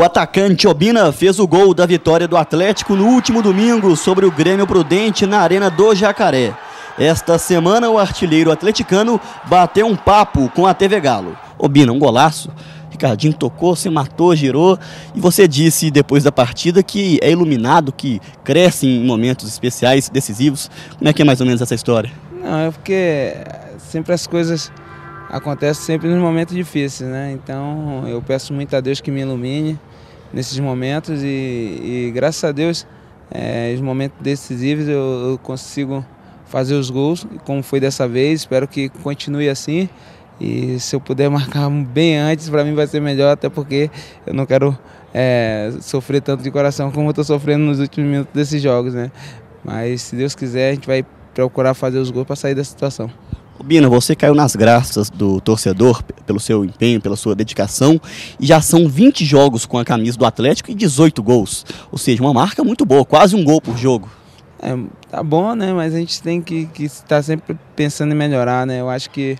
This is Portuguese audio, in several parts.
O atacante Obina fez o gol da vitória do Atlético no último domingo sobre o Grêmio Prudente na Arena do Jacaré. Esta semana, o artilheiro atleticano bateu um papo com a TV Galo. Obina, um golaço. Ricardinho tocou, se matou, girou. E você disse depois da partida que é iluminado, que cresce em momentos especiais, decisivos. Como é que é mais ou menos essa história? Não, é porque sempre as coisas acontecem sempre nos momentos difíceis, né? Então eu peço muito a Deus que me ilumine nesses momentos e, e graças a Deus, é, os momentos decisivos eu, eu, consigo fazer os gols, como foi dessa vez, espero que continue assim. E se eu puder marcar bem antes, para mim vai ser melhor, até porque eu não quero é, sofrer tanto de coração como eu estou sofrendo nos últimos minutos desses jogos, né? Mas se Deus quiser, a gente vai procurar fazer os gols para sair da situação. Bina, você caiu nas graças do torcedor pelo seu empenho, pela sua dedicação, e já são 20 jogos com a camisa do Atlético e 18 gols. Ou seja, uma marca muito boa, quase um gol por jogo. É, tá bom, né? Mas a gente tem que estar tá sempre pensando em melhorar, né? Eu acho que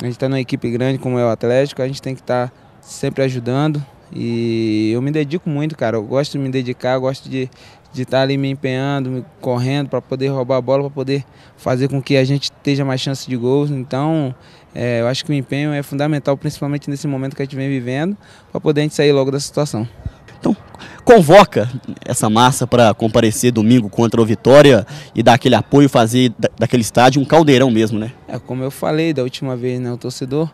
a gente está numa equipe grande como é o Atlético, a gente tem que estar tá sempre ajudando, e eu me dedico muito, cara. Eu gosto de me dedicar, gosto de de estar tá ali me empenhando, me correndo para poder roubar a bola, para poder fazer com que a gente tenha mais chance de gols. Então, é, eu acho que o empenho é fundamental, principalmente nesse momento que a gente vem vivendo, para poder a gente sair logo da situação. Então, convoca essa massa para comparecer domingo contra o Vitória e dar aquele apoio, fazer daquele estádio um caldeirão mesmo, né? É, como eu falei da última vez, né? O torcedor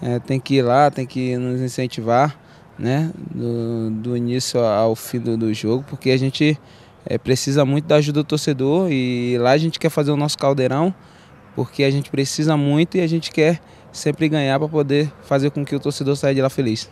é, tem que ir lá, tem que nos incentivar né? Do, do início ao fim do, do jogo, porque a gente é, precisa muito da ajuda do torcedor e lá a gente quer fazer o nosso caldeirão, porque a gente precisa muito e a gente quer sempre ganhar para poder fazer com que o torcedor saia de lá feliz.